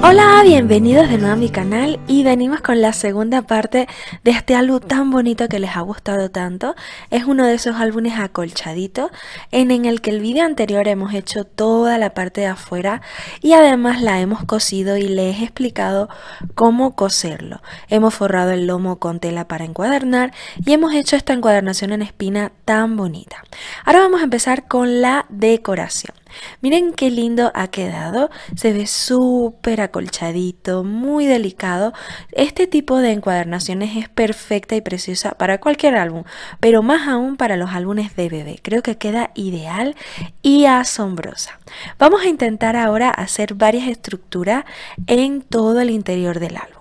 Hola, bienvenidos de nuevo a mi canal y venimos con la segunda parte de este álbum tan bonito que les ha gustado tanto. Es uno de esos álbumes acolchaditos en, el que el vídeo anterior hemos hecho toda la parte de afuera y además la hemos cosido y les he explicado cómo coserlo. Hemos forrado el lomo con tela para encuadernar y hemos hecho esta encuadernación en espina tan bonita. Ahora vamos a empezar con la decoración. Miren qué lindo ha quedado. Se ve súper acolchadito, muy delicado. Este tipo de encuadernaciones es perfecta y preciosa para cualquier álbum, pero más aún para los álbumes de bebé. Creo que queda ideal y asombrosa. Vamos a intentar ahora hacer varias estructuras en todo el interior del álbum.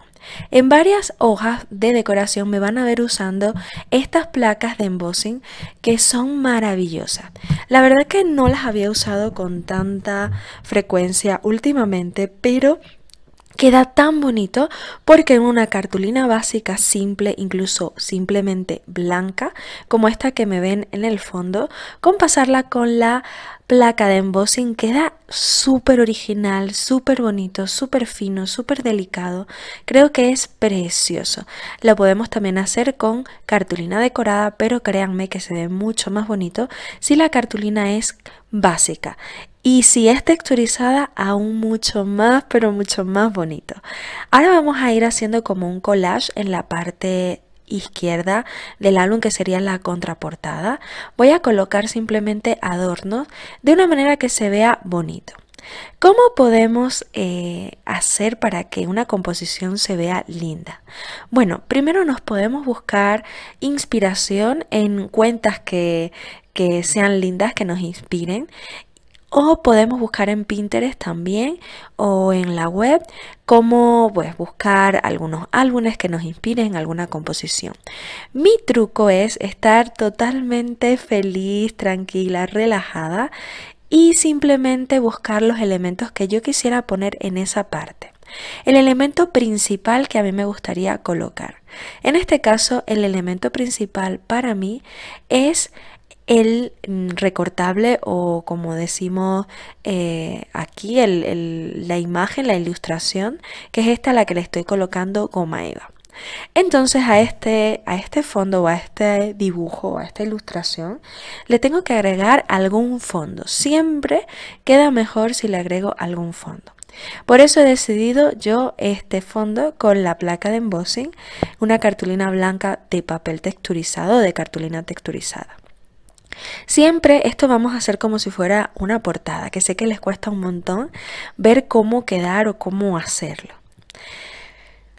En varias hojas de decoración me van a ver usando estas placas de embossing que son maravillosas. La verdad que no las había usado con tanta frecuencia últimamente, pero Queda tan bonito porque en una cartulina básica simple, incluso simplemente blanca, como esta que me ven en el fondo, con pasarla con la placa de embossing queda súper original, súper bonito, súper fino, súper delicado. Creo que es precioso. Lo podemos también hacer con cartulina decorada, pero créanme que se ve mucho más bonito si la cartulina es básica y si es texturizada aún mucho más, pero mucho más bonito. Ahora vamos a ir haciendo como un collage en la parte izquierda del álbum que sería la contraportada. Voy a colocar simplemente adornos de una manera que se vea bonito. ¿Cómo podemos eh, hacer para que una composición se vea linda? Bueno, primero nos podemos buscar inspiración en cuentas que sean lindas, que nos inspiren o podemos buscar en Pinterest también o en la web cómo pues, buscar algunos álbumes que nos inspiren alguna composición. Mi truco es estar totalmente feliz, tranquila, relajada y simplemente buscar los elementos que yo quisiera poner en esa parte. El elemento principal que a mí me gustaría colocar. En este caso, el elemento principal para mí es el mm, recortable o como decimos eh, aquí la imagen, la ilustración, que es esta la que le estoy colocando goma eva. Entonces a este, a este fondo o a este dibujo a esta ilustración le tengo que agregar algún fondo. Siempre queda mejor si le agrego algún fondo. Por eso he decidido yo este fondo con la placa de embossing, una cartulina blanca de papel texturizado o de cartulina texturizada. Siempre esto vamos a hacer como si fuera una portada, que sé que les cuesta un montón ver cómo quedar o cómo hacerlo.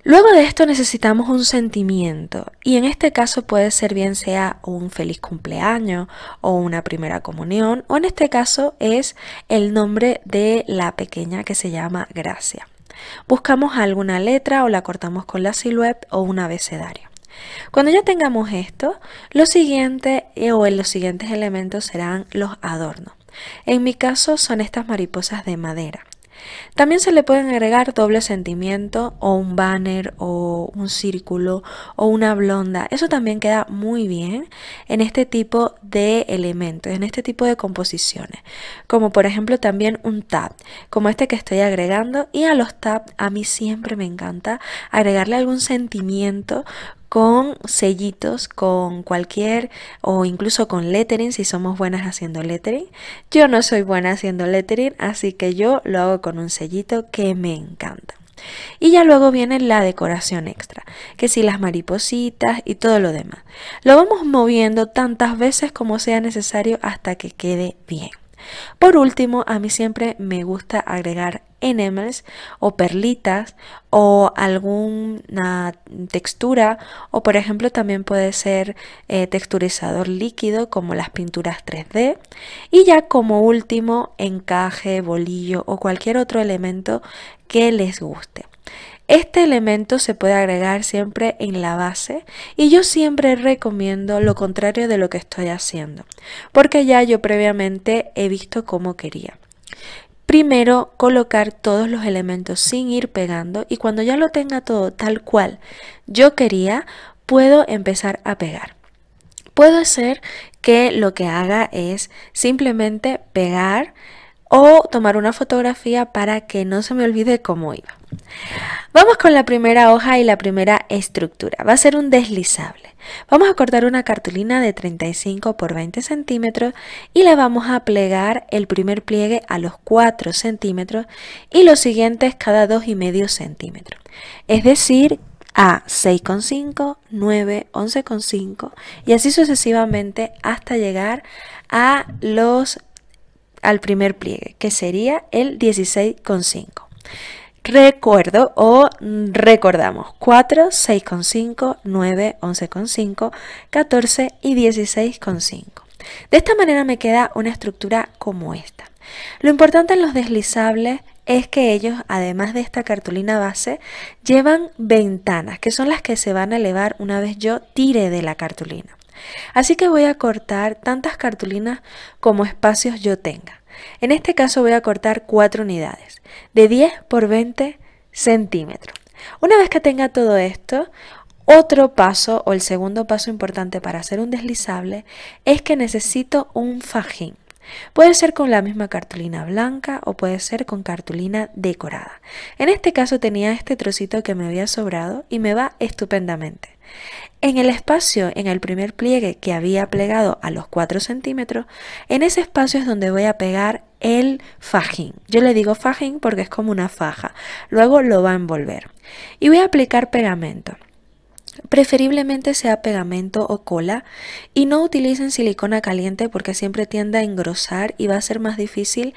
Luego de esto necesitamos un sentimiento y en este caso puede ser bien sea un feliz cumpleaños o una primera comunión o en este caso es el nombre de la pequeña que se llama Gracia. Buscamos alguna letra o la cortamos con la silueta o un abecedario. Cuando ya tengamos esto, lo siguiente eh, o los siguientes elementos serán los adornos. En mi caso son estas mariposas de madera. También se le pueden agregar doble sentimiento o un banner o un círculo o una blonda. Eso también queda muy bien en este tipo de elementos, en este tipo de composiciones. Como por ejemplo también un tab, como este que estoy agregando. Y a los tabs a mí siempre me encanta agregarle algún sentimiento con sellitos, con cualquier o incluso con lettering si somos buenas haciendo lettering. Yo no soy buena haciendo lettering, así que yo lo hago con un sellito que me encanta. Y ya luego viene la decoración extra, que si las maripositas y todo lo demás. Lo vamos moviendo tantas veces como sea necesario hasta que quede bien. Por último, a mí siempre me gusta agregar enamels o perlitas o alguna textura o por ejemplo también puede ser eh, texturizador líquido como las pinturas 3D y ya como último encaje, bolillo o cualquier otro elemento que les guste. Este elemento se puede agregar siempre en la base y yo siempre recomiendo lo contrario de lo que estoy haciendo porque ya yo previamente he visto cómo quería. Primero colocar todos los elementos sin ir pegando y cuando ya lo tenga todo tal cual yo quería, puedo empezar a pegar. Puedo ser que lo que haga es simplemente pegar o tomar una fotografía para que no se me olvide cómo iba. Vamos con la primera hoja y la primera estructura. Va a ser un deslizable. Vamos a cortar una cartulina de 35 por 20 centímetros y la vamos a plegar el primer pliegue a los 4 centímetros y los siguientes cada 2,5 centímetros. Es decir, a 6,5, 9, 11,5 y así sucesivamente hasta llegar a los al primer pliegue, que sería el 16,5 recuerdo o recordamos 4, 6,5, 9, 11,5, 14 y 16,5. De esta manera me queda una estructura como esta. Lo importante en los deslizables es que ellos, además de esta cartulina base, llevan ventanas, que son las que se van a elevar una vez yo tire de la cartulina. Así que voy a cortar tantas cartulinas como espacios yo tenga. En este caso voy a cortar 4 unidades, de 10 por 20 centímetros. Una vez que tenga todo esto, otro paso o el segundo paso importante para hacer un deslizable es que necesito un fajín. Puede ser con la misma cartulina blanca o puede ser con cartulina decorada. En este caso tenía este trocito que me había sobrado y me va estupendamente. En el espacio, en el primer pliegue que había plegado a los 4 centímetros, en ese espacio es donde voy a pegar el fajín. Yo le digo fajín porque es como una faja. Luego lo va a envolver. Y voy a aplicar pegamento. Preferiblemente sea pegamento o cola y no utilicen silicona caliente porque siempre tiende a engrosar y va a ser más difícil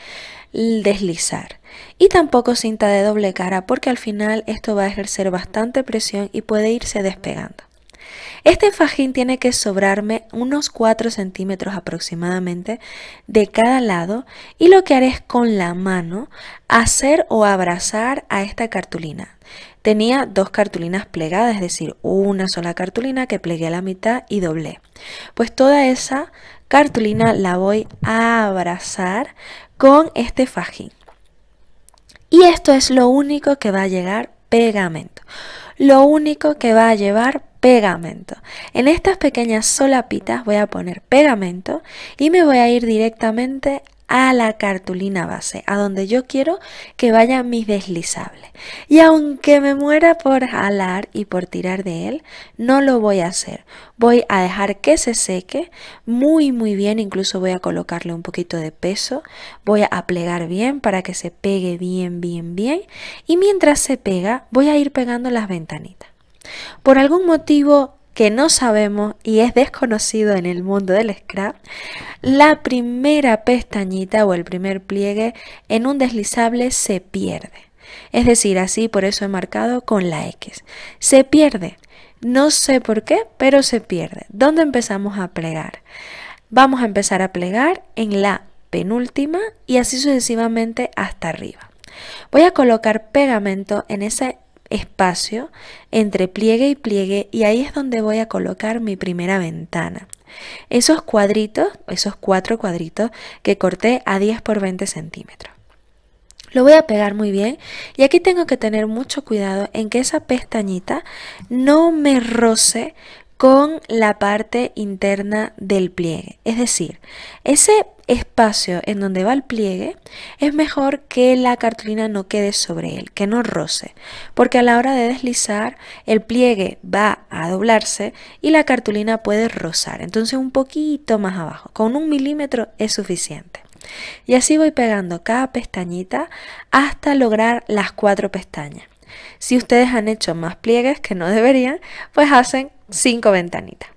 deslizar. Y tampoco cinta de doble cara porque al final esto va a ejercer bastante presión y puede irse despegando. Este fajín tiene que sobrarme unos 4 centímetros aproximadamente de cada lado y lo que haré es con la mano hacer o abrazar a esta cartulina. Tenía dos cartulinas plegadas, es decir, una sola cartulina que plegué a la mitad y doblé. Pues toda esa cartulina la voy a abrazar con este fajín. Y esto es lo único que va a llegar pegamento. Lo único que va a llevar pegamento. En estas pequeñas solapitas voy a poner pegamento y me voy a ir directamente a la cartulina base, a donde yo quiero que vayan mis deslizables. Y aunque me muera por jalar y por tirar de él, no lo voy a hacer. Voy a dejar que se seque muy muy bien, incluso voy a colocarle un poquito de peso, voy a plegar bien para que se pegue bien, bien, bien. Y mientras se pega, voy a ir pegando las ventanitas. Por algún motivo que no sabemos y es desconocido en el mundo del scrap, la primera pestañita o el primer pliegue en un deslizable se pierde. Es decir, así por eso he marcado con la X. Se pierde. No sé por qué, pero se pierde. ¿Dónde empezamos a plegar? Vamos a empezar a plegar en la penúltima y así sucesivamente hasta arriba. Voy a colocar pegamento en ese espacio entre pliegue y pliegue y ahí es donde voy a colocar mi primera ventana. Esos cuadritos, esos cuatro cuadritos que corté a 10 por 20 centímetros. Lo voy a pegar muy bien y aquí tengo que tener mucho cuidado en que esa pestañita no me roce con la parte interna del pliegue. Es decir, ese espacio en donde va el pliegue es mejor que la cartulina no quede sobre él, que no roce, porque a la hora de deslizar el pliegue va a doblarse y la cartulina puede rozar. Entonces un poquito más abajo, con un milímetro es suficiente. Y así voy pegando cada pestañita hasta lograr las cuatro pestañas. Si ustedes han hecho más pliegues que no deberían, pues hacen 5 ventanitas.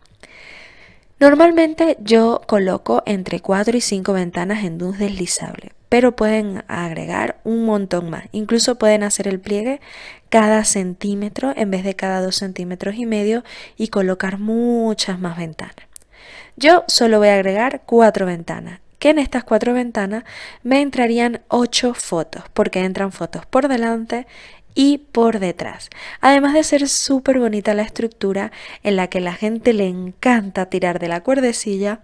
Normalmente yo coloco entre 4 y 5 ventanas en un deslizable, pero pueden agregar un montón más. Incluso pueden hacer el pliegue cada centímetro en vez de cada 2 centímetros y medio y colocar muchas más ventanas. Yo solo voy a agregar 4 ventanas que en estas cuatro ventanas me entrarían ocho fotos, porque entran fotos por delante y por detrás. Además de ser súper bonita la estructura en la que la gente le encanta tirar de la cuerdecilla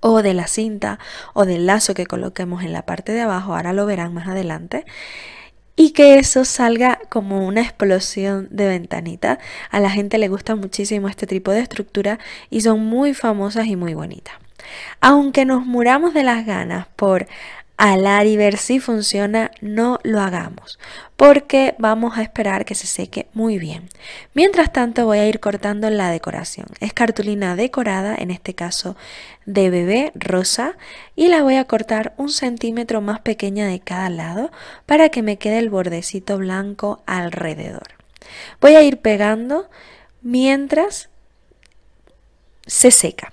o de la cinta o del lazo que coloquemos en la parte de abajo, ahora lo verán más adelante, y que eso salga como una explosión de ventanita. A la gente le gusta muchísimo este tipo de estructura y son muy famosas y muy bonitas. Aunque nos muramos de las ganas por Alar y ver si funciona, no lo hagamos porque vamos a esperar que se seque muy bien. Mientras tanto voy a ir cortando la decoración. Es cartulina decorada, en este caso de bebé rosa, y la voy a cortar un centímetro más pequeña de cada lado para que me quede el bordecito blanco alrededor. Voy a ir pegando mientras se seca.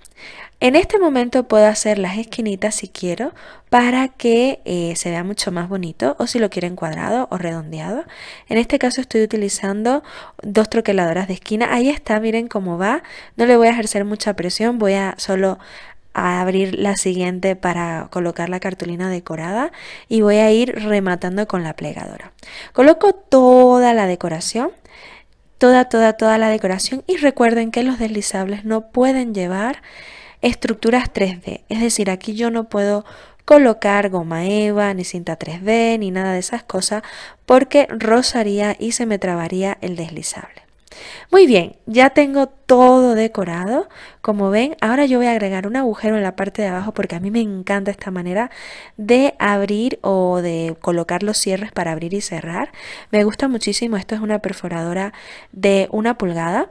En este momento puedo hacer las esquinitas si quiero para que eh, se vea mucho más bonito o si lo quieren cuadrado o redondeado. En este caso estoy utilizando dos troqueladoras de esquina. Ahí está, miren cómo va. No le voy a ejercer mucha presión, voy a solo a abrir la siguiente para colocar la cartulina decorada y voy a ir rematando con la plegadora. Coloco toda la decoración, toda, toda, toda la decoración y recuerden que los deslizables no pueden llevar estructuras 3D. Es decir, aquí yo no puedo colocar goma eva, ni cinta 3D, ni nada de esas cosas, porque rozaría y se me trabaría el deslizable. Muy bien, ya tengo todo decorado. Como ven, ahora yo voy a agregar un agujero en la parte de abajo porque a mí me encanta esta manera de abrir o de colocar los cierres para abrir y cerrar. Me gusta muchísimo, esto es una perforadora de una pulgada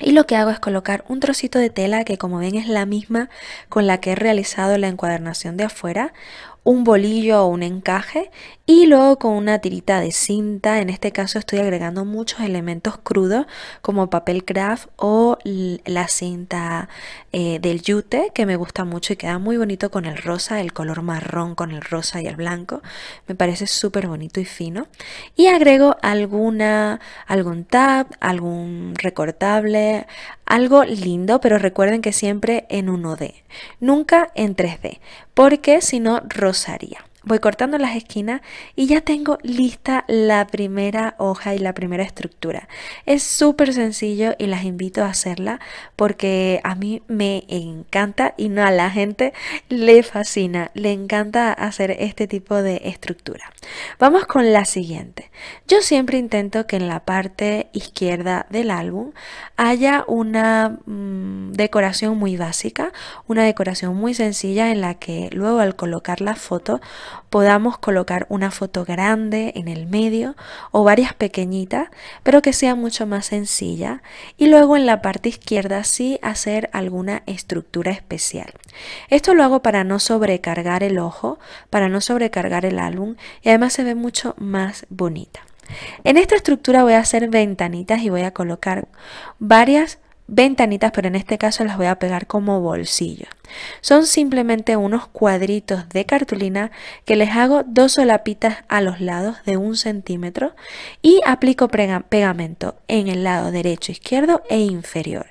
y lo que hago es colocar un trocito de tela que como ven es la misma con la que he realizado la encuadernación de afuera un bolillo o un encaje y luego con una tirita de cinta, en este caso estoy agregando muchos elementos crudos como papel craft o la cinta eh, del yute que me gusta mucho y queda muy bonito con el rosa, el color marrón con el rosa y el blanco, me parece súper bonito y fino y agrego alguna, algún tab, algún recortable, algo lindo, pero recuerden que siempre en 1D, nunca en 3D, porque si no rosaría. Voy cortando las esquinas y ya tengo lista la primera hoja y la primera estructura. Es súper sencillo y las invito a hacerla porque a mí me encanta y no a la gente le fascina, le encanta hacer este tipo de estructura. Vamos con la siguiente. Yo siempre intento que en la parte izquierda del álbum haya una mm, decoración muy básica, una decoración muy sencilla en la que luego al colocar la foto podamos colocar una foto grande en el medio o varias pequeñitas, pero que sea mucho más sencilla. Y luego en la parte izquierda sí hacer alguna estructura especial. Esto lo hago para no sobrecargar el ojo, para no sobrecargar el álbum y además se ve mucho más bonita. En esta estructura voy a hacer ventanitas y voy a colocar varias ventanitas, pero en este caso las voy a pegar como bolsillo. Son simplemente unos cuadritos de cartulina que les hago dos solapitas a los lados de un centímetro y aplico pegamento en el lado derecho, izquierdo e inferior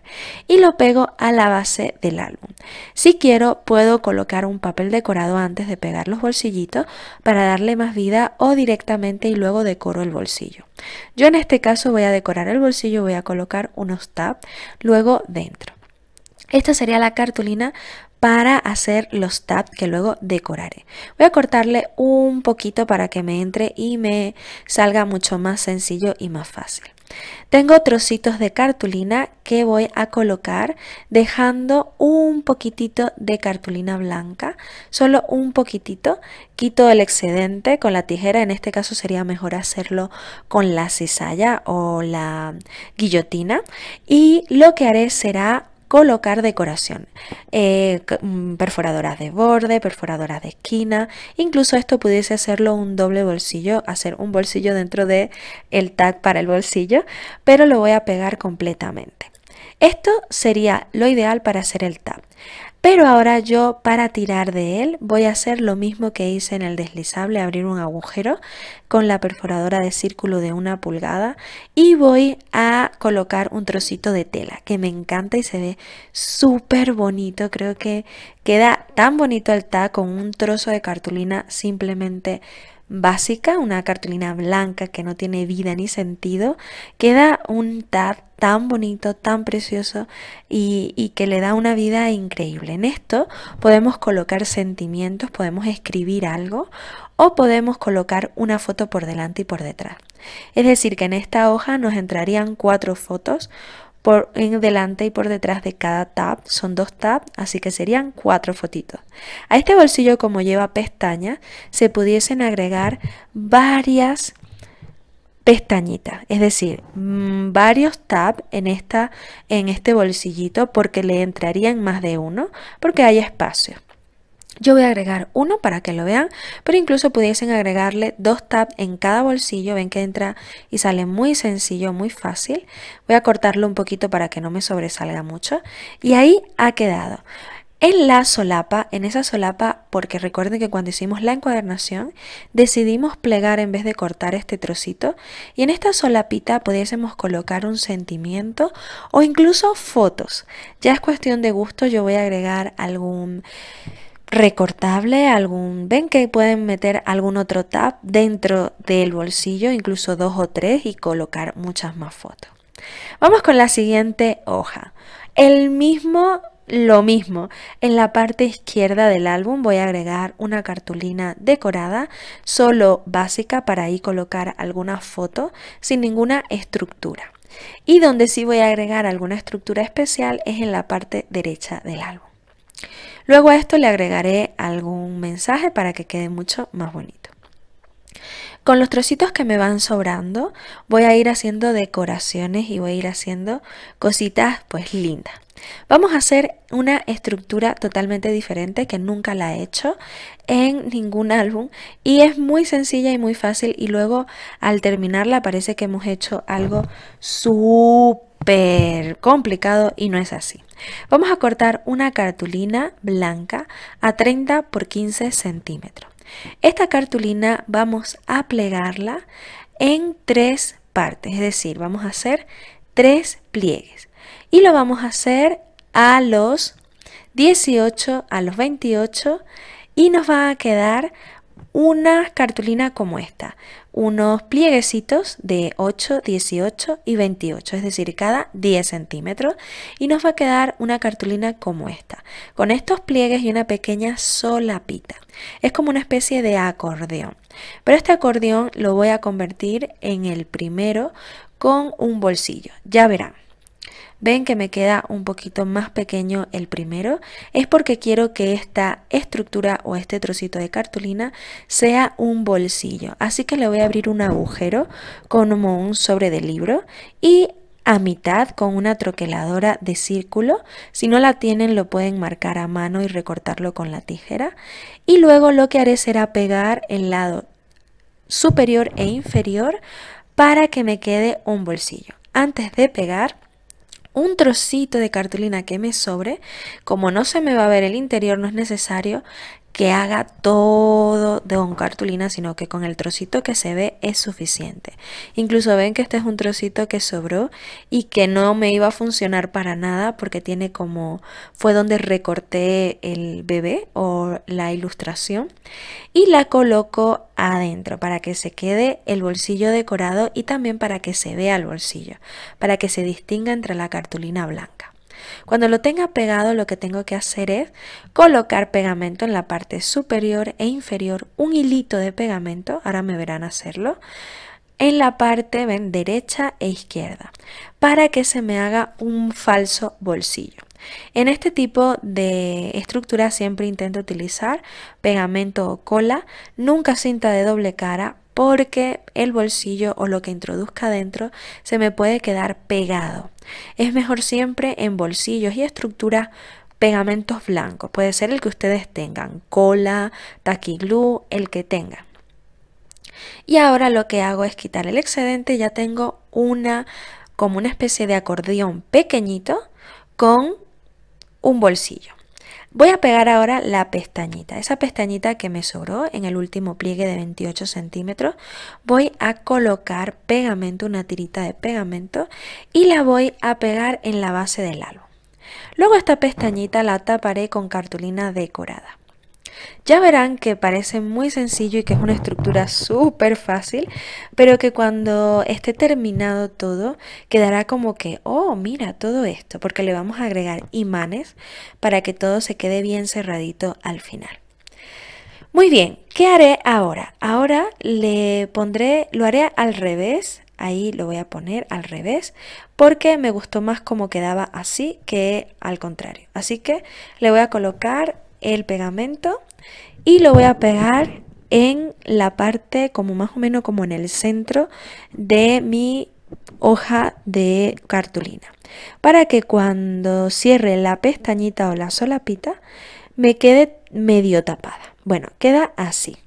y lo pego a la base del álbum. Si quiero puedo colocar un papel decorado antes de pegar los bolsillitos para darle más vida o directamente y luego decoro el bolsillo. Yo en este caso voy a decorar el bolsillo, voy a colocar unos tabs luego dentro. Esta sería la cartulina para hacer los tabs que luego decoraré. Voy a cortarle un poquito para que me entre y me salga mucho más sencillo y más fácil. Tengo trocitos de cartulina que voy a colocar dejando un poquitito de cartulina blanca, solo un poquitito, quito el excedente con la tijera, en este caso sería mejor hacerlo con la cizalla o la guillotina y lo que haré será colocar decoración, eh, mm, perforadoras de borde, perforadoras de esquina, incluso esto pudiese hacerlo un doble bolsillo, hacer un bolsillo dentro de el tag para el bolsillo, pero lo voy a pegar completamente. Esto sería lo ideal para hacer el tag. Pero ahora yo para tirar de él voy a hacer lo mismo que hice en el deslizable, abrir un agujero con la perforadora de círculo de una pulgada y voy a colocar un trocito de tela que me encanta y se ve súper bonito. Creo que queda tan bonito el tag con un trozo de cartulina simplemente básica, una cartulina blanca que no tiene vida ni sentido, queda un tab tan bonito, tan precioso y, y, que le da una vida increíble. En esto podemos colocar sentimientos, podemos escribir algo o podemos colocar una foto por delante y por detrás. Es decir, que en esta hoja nos entrarían cuatro fotos por en delante y por detrás de cada tab. Son dos tabs, así que serían cuatro fotitos. A este bolsillo, como lleva pestañas, se pudiesen agregar varias pestañitas, es decir, mm, varios tabs en, esta, en este bolsillito porque le entrarían más de uno, porque hay espacio. Yo voy a agregar uno para que lo vean, pero incluso pudiesen agregarle dos tabs en cada bolsillo. Ven que entra y sale muy sencillo, muy fácil. Voy a cortarlo un poquito para que no me sobresalga mucho. Y ahí ha quedado. En la solapa, en esa solapa, porque recuerden que cuando hicimos la encuadernación decidimos plegar en vez de cortar este trocito y en esta solapita pudiésemos colocar un sentimiento o incluso fotos. Ya es cuestión de gusto, yo voy a agregar algún recortable, algún, ven que pueden meter algún otro tab dentro del bolsillo, incluso dos o tres y colocar muchas más fotos. Vamos con la siguiente hoja. El mismo, lo mismo, en la parte izquierda del álbum voy a agregar una cartulina decorada, solo básica para ahí colocar algunas fotos sin ninguna estructura. Y donde sí voy a agregar alguna estructura especial es en la parte derecha del álbum. Luego a esto le agregaré algún mensaje para que quede mucho más bonito. Con los trocitos que me van sobrando voy a ir haciendo decoraciones y voy a ir haciendo cositas pues lindas. Vamos a hacer una estructura totalmente diferente que nunca la he hecho en ningún álbum y es muy sencilla y muy fácil y luego al terminarla parece que hemos hecho algo súper complicado y no es así. Vamos a cortar una cartulina blanca a 30 por 15 centímetros. Esta cartulina vamos a plegarla en tres partes, es decir, vamos a hacer tres pliegues y lo vamos a hacer a los 18, a los 28 y nos va a quedar una cartulina como esta, unos plieguecitos de 8, 18 y 28, es decir, cada 10 centímetros y nos va a quedar una cartulina como esta, con estos pliegues y una pequeña solapita. Es como una especie de acordeón, pero este acordeón lo voy a convertir en el primero con un bolsillo, ya verán ven que me queda un poquito más pequeño el primero, es porque quiero que esta estructura o este trocito de cartulina sea un bolsillo. Así que le voy a abrir un agujero como un sobre de libro y a mitad con una troqueladora de círculo. Si no la tienen lo pueden marcar a mano y recortarlo con la tijera. Y luego lo que haré será pegar el lado superior e inferior para que me quede un bolsillo. Antes de pegar un trocito de cartulina que me sobre, como no se me va a ver el interior, no es necesario que haga todo de un cartulina, sino que con el trocito que se ve es suficiente. Incluso ven que este es un trocito que sobró y que no me iba a funcionar para nada porque tiene como fue donde recorté el bebé o la ilustración y la coloco adentro para que se quede el bolsillo decorado y también para que se vea el bolsillo, para que se distinga entre la cartulina blanca. Cuando lo tenga pegado lo que tengo que hacer es colocar pegamento en la parte superior e inferior, un hilito de pegamento, ahora me verán hacerlo, en la parte ven, derecha e izquierda, para que se me haga un falso bolsillo. En este tipo de estructura siempre intento utilizar pegamento o cola, nunca cinta de doble cara porque el bolsillo o lo que introduzca dentro se me puede quedar pegado. Es mejor siempre en bolsillos y estructuras pegamentos blancos. Puede ser el que ustedes tengan, cola, taquiglú, el que tengan. Y ahora lo que hago es quitar el excedente, ya tengo una como una especie de acordeón pequeñito con un bolsillo. Voy a pegar ahora la pestañita, esa pestañita que me sobró en el último pliegue de 28 centímetros. Voy a colocar pegamento, una tirita de pegamento y la voy a pegar en la base del álbum. Luego esta pestañita la taparé con cartulina decorada. Ya verán que parece muy sencillo y que es una estructura súper fácil, pero que cuando esté terminado todo quedará como que, oh, mira todo esto, porque le vamos a agregar imanes para que todo se quede bien cerradito al final. Muy bien, ¿qué haré ahora? Ahora le pondré, lo haré al revés, ahí lo voy a poner al revés, porque me gustó más como quedaba así que al contrario. Así que le voy a colocar el pegamento y lo voy a pegar en la parte como más o menos como en el centro de mi hoja de cartulina para que cuando cierre la pestañita o la solapita me quede medio tapada bueno queda así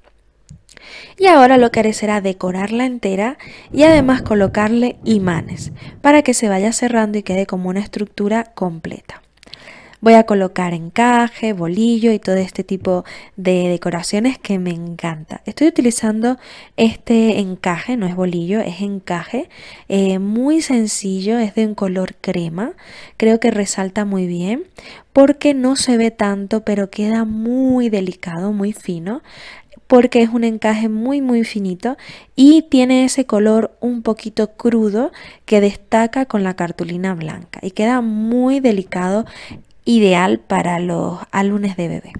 y ahora lo que haré será decorarla entera y además colocarle imanes para que se vaya cerrando y quede como una estructura completa Voy a colocar encaje, bolillo y todo este tipo de decoraciones que me encanta. Estoy utilizando este encaje, no es bolillo, es encaje. Eh, muy sencillo, es de un color crema. Creo que resalta muy bien porque no se ve tanto, pero queda muy delicado, muy fino porque es un encaje muy muy finito y tiene ese color un poquito crudo que destaca con la cartulina blanca y queda muy delicado ideal para los álbumes de bebé.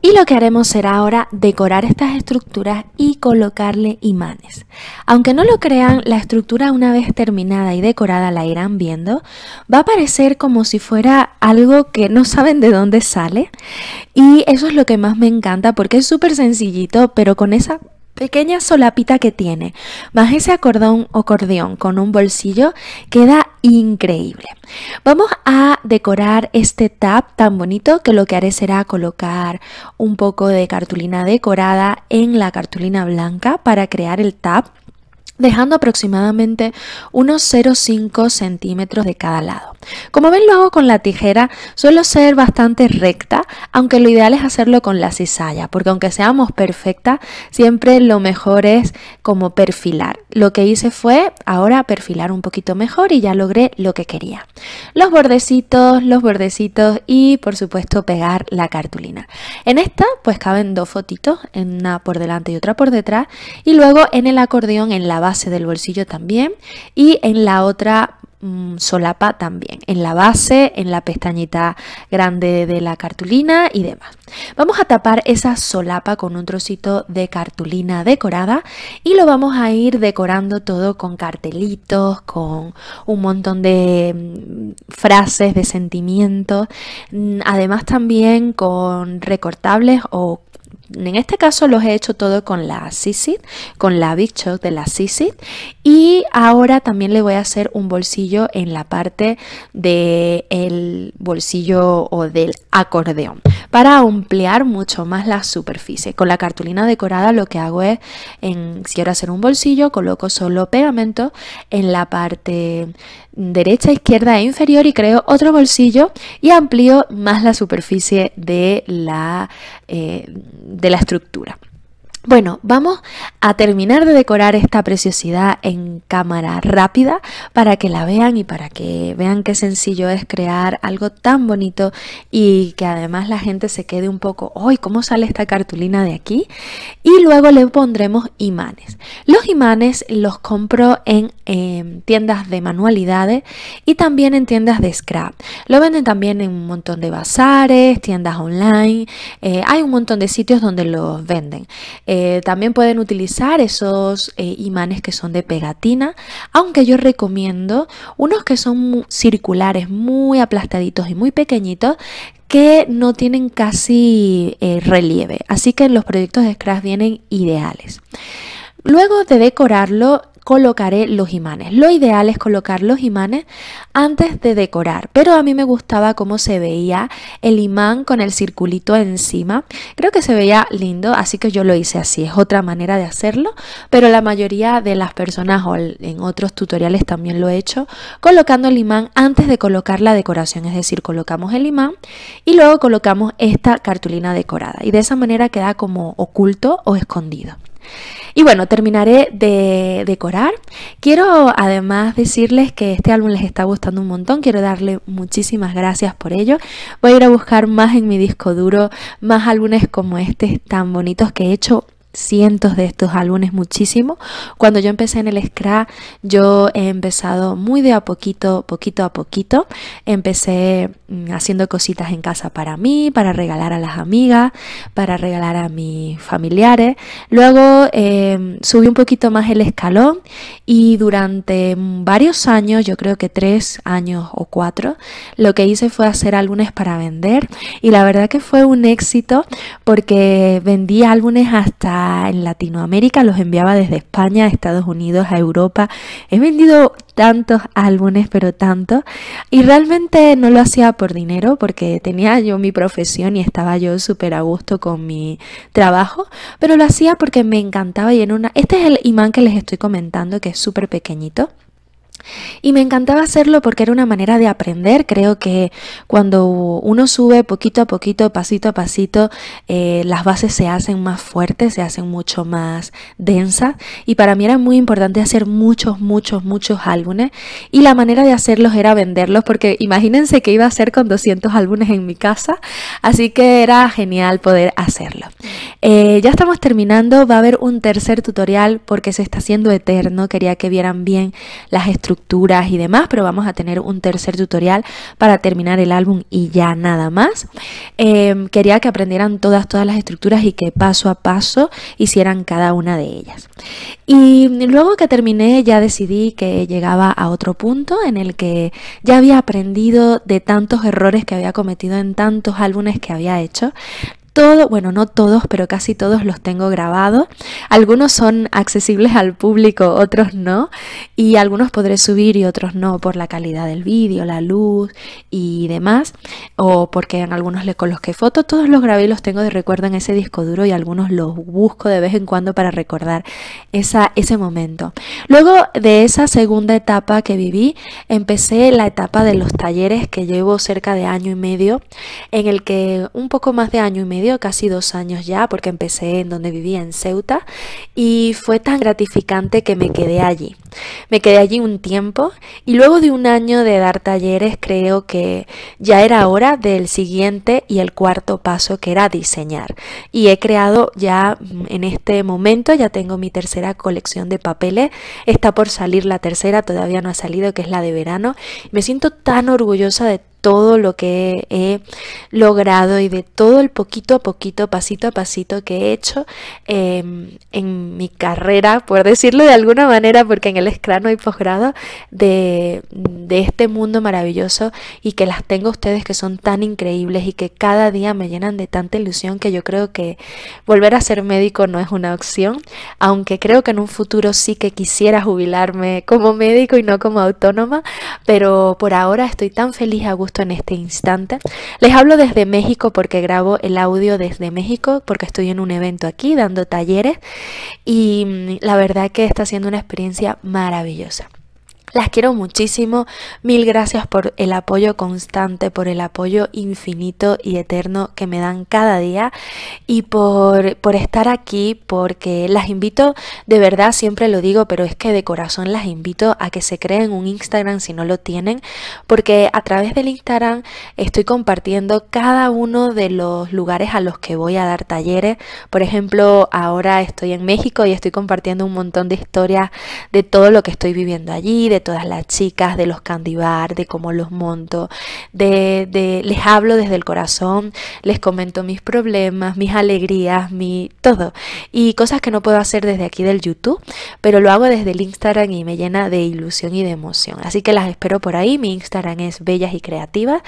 Y lo que haremos será ahora decorar estas estructuras y colocarle imanes. Aunque no lo crean, la estructura una vez terminada y decorada la irán viendo, va a parecer como si fuera algo que no saben de dónde sale. Y eso es lo que más me encanta porque es súper sencillito, pero con esa pequeña solapita que tiene, más ese acordón o cordión con un bolsillo, queda increíble. Vamos a decorar este tab tan bonito que lo que haré será colocar un poco de cartulina decorada en la cartulina blanca para crear el tab dejando aproximadamente unos 0,5 centímetros de cada lado. Como ven lo hago con la tijera, suelo ser bastante recta, aunque lo ideal es hacerlo con la cizalla, porque aunque seamos perfectas, siempre lo mejor es como perfilar. Lo que hice fue ahora perfilar un poquito mejor y ya logré lo que quería. Los bordecitos, los bordecitos y por supuesto pegar la cartulina. En esta pues caben dos fotitos, una por delante y otra por detrás, y luego en el acordeón en la base del bolsillo también y en la otra mm, solapa también, en la base, en la pestañita grande de la cartulina y demás. Vamos a tapar esa solapa con un trocito de cartulina decorada y lo vamos a ir decorando todo con cartelitos, con un montón de mm, frases, de sentimientos, mm, además también con recortables o en este caso los he hecho todo con la Sisit, con la Big de la Sisit y ahora también le voy a hacer un bolsillo en la parte del bolsillo o del acordeón para ampliar mucho más la superficie. Con la cartulina decorada lo que hago es, si quiero hacer un bolsillo, coloco solo pegamento en la parte derecha, izquierda e inferior y creo otro bolsillo y amplío más la superficie de la... Eh, de la estructura. Bueno, vamos a terminar de decorar esta preciosidad en cámara rápida para que la vean y para que vean qué sencillo es crear algo tan bonito y que además la gente se quede un poco, hoy ¿cómo sale esta cartulina de aquí? Y luego le pondremos imanes. Los imanes los compro en em, tiendas de manualidades y también en tiendas de scrap. Lo venden también en un montón de bazares, tiendas online, eh, hay un montón de sitios donde los venden. Eh, también pueden utilizar esos eh, imanes que son de pegatina, aunque yo recomiendo unos que son circulares, muy aplastaditos y muy pequeñitos, que no tienen casi eh, relieve, así que los proyectos de scratch vienen ideales. Luego de decorarlo, colocaré los imanes. Lo ideal es colocar los imanes antes de decorar, pero a mí me gustaba cómo se veía el imán con el circulito encima. Creo que se veía lindo, así que yo lo hice así. Es otra manera de hacerlo, pero la mayoría de las personas o en otros tutoriales también lo he hecho, colocando el imán antes de colocar la decoración, es decir, colocamos el imán y luego colocamos esta cartulina decorada y de esa manera queda como oculto o escondido. Y bueno, terminaré de decorar. Quiero además decirles que este álbum les está gustando un montón. Quiero darle muchísimas gracias por ello. Voy a ir a buscar más en mi disco duro, más álbumes como este tan bonitos que he hecho cientos de estos álbumes muchísimo. Cuando yo empecé en el Scra, yo he empezado muy de a poquito, poquito a poquito. Empecé mm, haciendo cositas en casa para mí, para regalar a las amigas, para regalar a mis familiares. Luego em, subí un poquito más el escalón y durante varios años, yo creo que tres años o cuatro, lo que hice fue hacer álbumes para vender y la verdad que fue un éxito porque vendí álbumes hasta en Latinoamérica, los enviaba desde España a Estados Unidos, a Europa. He vendido tantos álbumes, pero tantos. Y realmente no lo hacía por dinero, porque tenía yo mi profesión y estaba yo súper a gusto con mi trabajo, pero lo hacía porque me encantaba y en una... Este es el imán que les estoy comentando, que es súper pequeñito. Y me encantaba hacerlo porque era una manera de aprender. Creo que cuando uno sube poquito a poquito, pasito a pasito, eh, las bases se hacen más fuertes, se hacen mucho más densas. Y para mí era muy importante hacer muchos, muchos, muchos álbumes. Y la manera de hacerlos era venderlos porque imagínense que iba a hacer con 200 álbumes en mi casa. Así que era genial poder hacerlo. Eh, ya estamos terminando. Va a haber un tercer tutorial porque se está haciendo eterno. Quería que vieran bien las estructuras y demás, pero vamos a tener un tercer tutorial para terminar el álbum y ya nada más. Em, quería que aprendieran todas, todas las estructuras y que paso a paso hicieran cada una de ellas. Y luego que terminé ya decidí que llegaba a otro punto en el que ya había aprendido de tantos errores que había cometido en tantos álbumes que había hecho todo, bueno, no todos, pero casi todos los tengo grabados. Algunos son accesibles al público, otros no, y algunos podré subir y otros no por la calidad del vídeo, la luz y demás, o porque en algunos le coloqué fotos. Todos los grabé y los tengo de recuerdo en ese disco duro y algunos los busco de vez en cuando para recordar esa, ese momento. Luego de esa segunda etapa que viví, empecé la etapa de los talleres que llevo cerca de año y medio, en el que un poco más de año y medio casi dos años ya, porque empecé en donde vivía, en Ceuta, y fue tan gratificante que me quedé allí. Me quedé allí un tiempo y luego de un año de dar talleres creo que ya era hora del siguiente y el cuarto paso que era diseñar. Y he creado ya mm, en este momento, ya tengo mi tercera colección de papeles, está por salir la tercera, todavía no ha salido, que es la de verano. Me siento tan orgullosa de todo lo que he logrado y de todo el poquito a poquito, pasito a pasito que he hecho em, en mi carrera, por decirlo de alguna manera, porque en el escrano hay posgrado de, de este mundo maravilloso y que las tengo ustedes que son tan increíbles y que cada día me llenan de tanta ilusión que yo creo que volver a ser médico no es una opción, aunque creo que en un futuro sí que quisiera jubilarme como médico y no como autónoma, pero por ahora estoy tan feliz a en este instante. Les hablo desde México porque grabo el audio desde México, porque estoy en un evento aquí dando talleres y mm, la verdad que está siendo una experiencia maravillosa. Las quiero muchísimo, mil gracias por el apoyo constante, por el apoyo infinito y eterno que me dan cada día y por, por estar aquí, porque las invito, de verdad siempre lo digo, pero es que de corazón las invito a que se creen un Instagram si no lo tienen, porque a través del Instagram estoy compartiendo cada uno de los lugares a los que voy a dar talleres. Por ejemplo, ahora estoy en México y estoy compartiendo un montón de historias de todo lo que estoy viviendo allí, todas las chicas, de los candibar, de cómo los monto, de, les hablo desde el corazón, les comento mis problemas, mis alegrías, mi todo. Y cosas que no puedo hacer desde aquí del YouTube, pero lo hago desde el Instagram y me llena de ilusión y de emoción. Así que las espero por ahí. Mi Instagram es Bellas y Creativas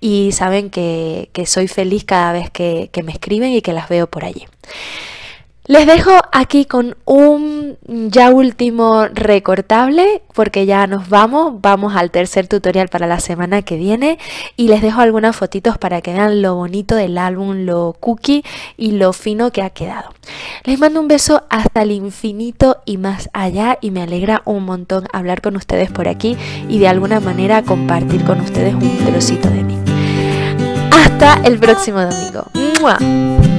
y saben que, soy feliz cada vez que, que me escriben y que las veo por allí. Les dejo aquí con un ya último recortable porque ya nos vamos, vamos al tercer tutorial para la semana que viene y les dejo algunas fotitos para que vean lo bonito del álbum, lo cookie y lo fino que ha quedado. Les mando un beso hasta el infinito y más allá y me alegra un montón hablar con ustedes por aquí y de alguna manera compartir con ustedes un trocito de mí. Hasta el próximo domingo.